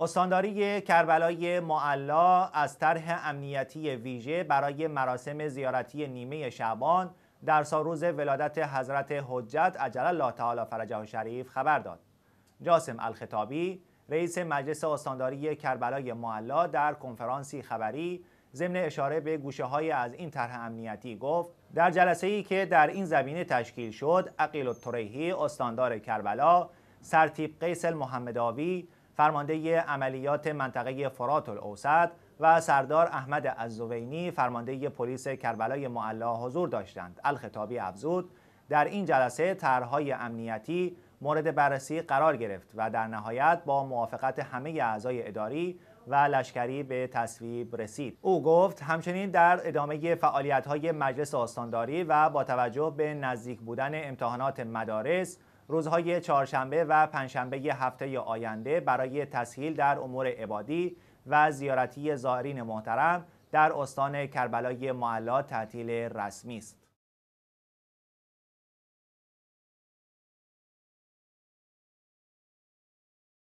استانداری کربلای معلا از طرح امنیتی ویژه برای مراسم زیارتی نیمه شعبان در ساروز ولادت حضرت حجت عجل الله تعالی فرجه شریف خبر داد. جاسم الخطابی رئیس مجلس استانداری کربلای معلا در کنفرانسی خبری ضمن اشاره به گوشه های از این طرح امنیتی گفت در جلسه ای که در این زمینه تشکیل شد عقیل التریحی استاندار کربلا سرتیب قیس محمداوی فرمانده عملیات منطقه فرات الاوسط و سردار احمد الزوینی فرمانده پلیس کربلای معلا حضور داشتند الخطابی افزود در این جلسه طرحهای امنیتی مورد بررسی قرار گرفت و در نهایت با موافقت همه اعضای اداری و لشکری به تصویب رسید او گفت همچنین در ادامه فعالیت های مجلس استانداری و با توجه به نزدیک بودن امتحانات مدارس روزهای چهارشنبه و پنجشنبه هفته آینده برای تسهیل در امور عبادی و زیارتی زائرین محترم در استان کربلای معلا تعطیل رسمی است.